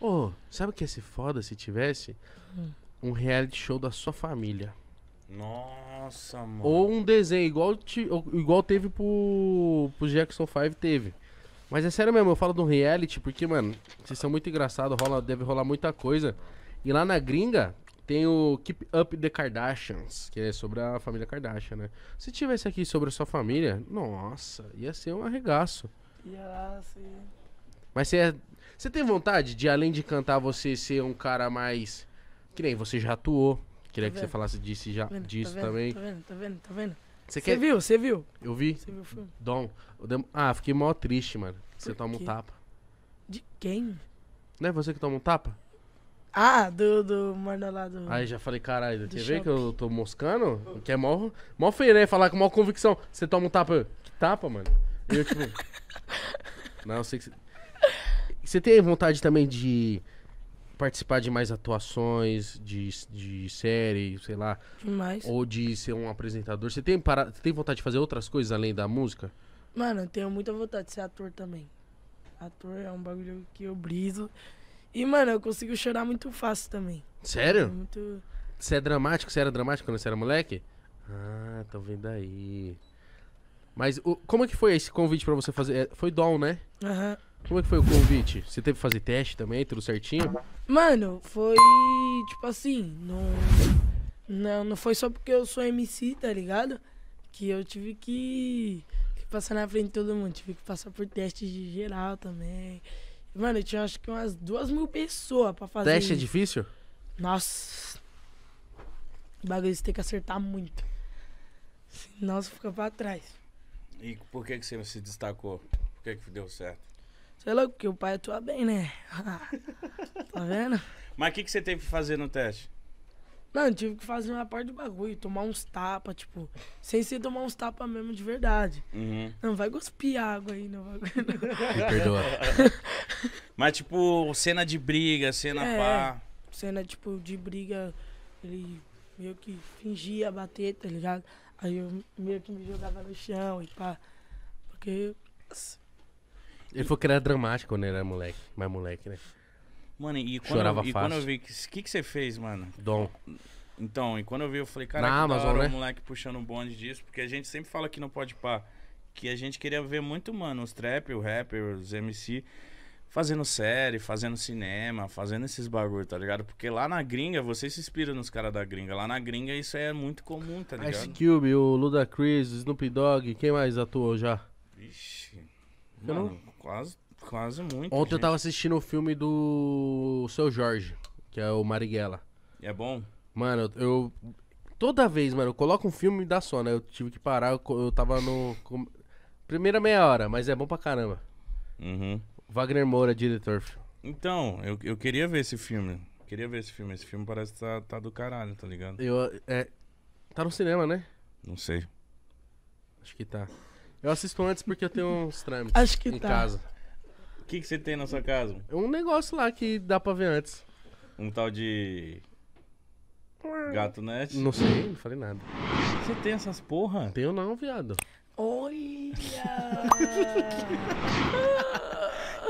Ô, oh, sabe o que ia ser foda se tivesse? Hum. Um reality show da sua família. Nossa, mano. Ou um desenho, igual, te, igual teve pro, pro Jackson 5, teve. Mas é sério mesmo, eu falo do reality, porque, mano, vocês são muito engraçados, rola, deve rolar muita coisa. E lá na gringa tem o Keep Up the Kardashians, que é sobre a família Kardashian, né? Se tivesse aqui sobre a sua família, nossa, ia ser um arregaço. Ia ser. Mas você é... Você tem vontade de, além de cantar, você ser um cara mais. Que nem você já atuou. Queria que você falasse disso, já, vendo, disso vendo, também. Tá vendo, tá vendo, tá vendo. Você quer... viu, você viu. Eu vi. Você viu o filme? Dom. Ah, fiquei mó triste, mano. Você toma um tapa. De quem? Não é você que toma um tapa? Ah, do, do mano lá do. Aí já falei, caralho, quer ver que eu tô moscando? Que é mó, mó feio, né? Falar com mó convicção. Você toma um tapa. Que tapa, mano? Eu, tipo. não, eu sei que. E você tem vontade também de participar de mais atuações, de, de série, sei lá? Demais. Ou de ser um apresentador? Você tem, para... você tem vontade de fazer outras coisas além da música? Mano, eu tenho muita vontade de ser ator também. Ator é um bagulho que eu briso. E, mano, eu consigo chorar muito fácil também. Sério? É muito... Você é dramático? Você era dramático quando você era moleque? Ah, tô vendo aí. Mas o, como é que foi esse convite pra você fazer? É, foi Dom, né? Aham. Uhum. Como é que foi o convite? Você teve que fazer teste também, tudo certinho? Mano, foi tipo assim, não, não, não foi só porque eu sou MC, tá ligado? Que eu tive que, que passar na frente de todo mundo, tive que passar por teste de geral também. Mano, eu tinha acho que umas duas mil pessoas pra fazer. Teste é difícil? Nossa. O bagulho você tem que acertar muito. Senão você fica pra trás. E por que, que você se destacou? Por que, que deu certo? Sei é lá, porque o pai atua bem, né? tá vendo? Mas o que, que você teve que fazer no teste? Não, tive que fazer uma parte do bagulho, tomar uns tapas, tipo, sem ser tomar uns tapas mesmo de verdade. Uhum. Não vai cuspir água aí no bagulho. Me perdoa. Mas, tipo, cena de briga, cena é, pá. Cena, tipo, de briga, ele meio que fingia bater, tá ligado? Aí eu meio que me jogava no chão e pá. Porque. Assim, ele falou que era dramático quando era moleque. Mais moleque, né? Mano, e quando, Chorava eu, e fácil. quando eu vi, o que, que, que você fez, mano? Dom. Então, e quando eu vi, eu falei, cara, que hora, né? o moleque puxando um bonde disso, porque a gente sempre fala que não pode pá, que a gente queria ver muito, mano, os trap, o rapper, os MC, fazendo série, fazendo cinema, fazendo esses bagulho, tá ligado? Porque lá na gringa, você se inspira nos caras da gringa, lá na gringa isso é muito comum, tá ligado? Ice Cube, o Ludacris, o Snoop Dogg, quem mais atuou já? Vixe, mano... Eu não... Quase, quase muito. Ontem gente. eu tava assistindo o filme do Seu Jorge, que é o Marighella. é bom? Mano, eu. Toda vez, mano, eu coloco um filme e dá sono. Né? Eu tive que parar, eu, eu tava no. Com, primeira meia hora, mas é bom pra caramba. Uhum. Wagner Moura, diretor. Então, eu, eu queria ver esse filme. Queria ver esse filme. Esse filme parece que tá, tá do caralho, tá ligado? Eu, é, tá no cinema, né? Não sei. Acho que tá. Eu assisto antes porque eu tenho uns trâmites Acho que em tá. casa. O que, que você tem na sua casa? É um negócio lá que dá pra ver antes. Um tal de. Gato Net? Não sei, não falei nada. Você tem essas porra? Tenho não, viado. Olha!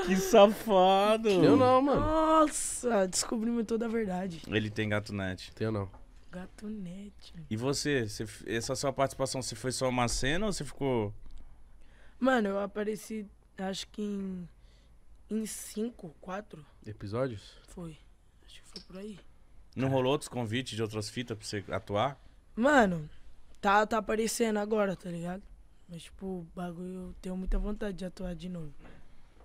que safado! Tenho não, mano. Nossa, descobrimos toda a verdade. Ele tem Gato Net. Tenho não. Gato Net. E você? Você- Essa sua participação, você foi só uma cena ou você ficou Mano, eu apareci, acho que em. Em cinco, quatro. Episódios? Foi. Acho que foi por aí. Não rolou outros convites de outras fitas pra você atuar? Mano, tá, tá aparecendo agora, tá ligado? Mas, tipo, o bagulho, eu tenho muita vontade de atuar de novo.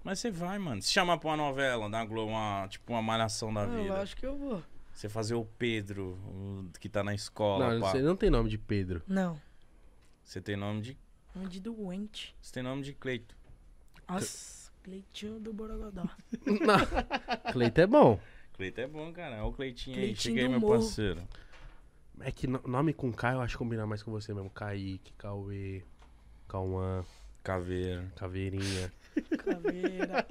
Mas você vai, mano. Se chamar pra uma novela da Globo, uma, tipo uma malhação da Ah, vida. Eu acho que eu vou. Você fazer o Pedro, o que tá na escola. Não, pá. você não tem nome de Pedro. Não. Você tem nome de Nome de doente. Você tem nome de Cleito. Nossa, Cleitinho do Borogodó. Não. Cleito é bom. Cleito é bom, cara. Olha o Cleitinho, Cleitinho aí. Cheguei, meu morro. parceiro. É que nome com K eu acho combinar mais com você mesmo. Kaique, Cauê, Cauã, Caveira. Caveirinha. Caveira.